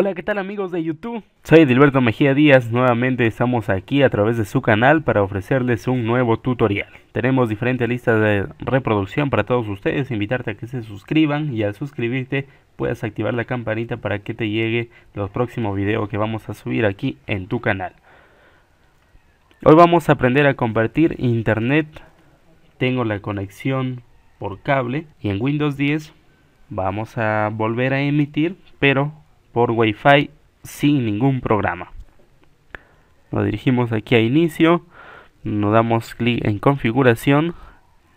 Hola, ¿qué tal amigos de YouTube? Soy Dilberto Mejía Díaz, nuevamente estamos aquí a través de su canal para ofrecerles un nuevo tutorial. Tenemos diferentes listas de reproducción para todos ustedes, invitarte a que se suscriban y al suscribirte puedas activar la campanita para que te llegue los próximos videos que vamos a subir aquí en tu canal. Hoy vamos a aprender a compartir internet, tengo la conexión por cable y en Windows 10 vamos a volver a emitir, pero por Wi-Fi sin ningún programa. Nos dirigimos aquí a inicio, nos damos clic en configuración,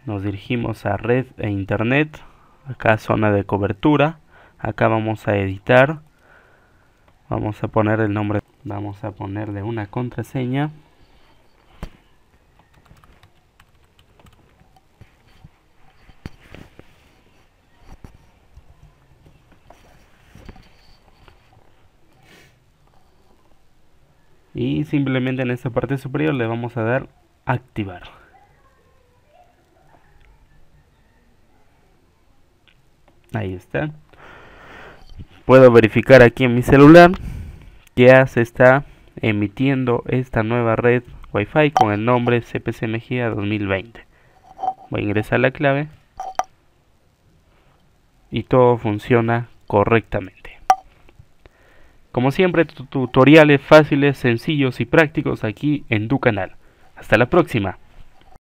nos dirigimos a red e internet, acá zona de cobertura, acá vamos a editar, vamos a poner el nombre, vamos a ponerle una contraseña. y simplemente en esta parte superior le vamos a dar activar ahí está puedo verificar aquí en mi celular ya se está emitiendo esta nueva red Wi-Fi con el nombre CPC 2020 voy a ingresar la clave y todo funciona correctamente como siempre, tutoriales fáciles, sencillos y prácticos aquí en tu canal. Hasta la próxima.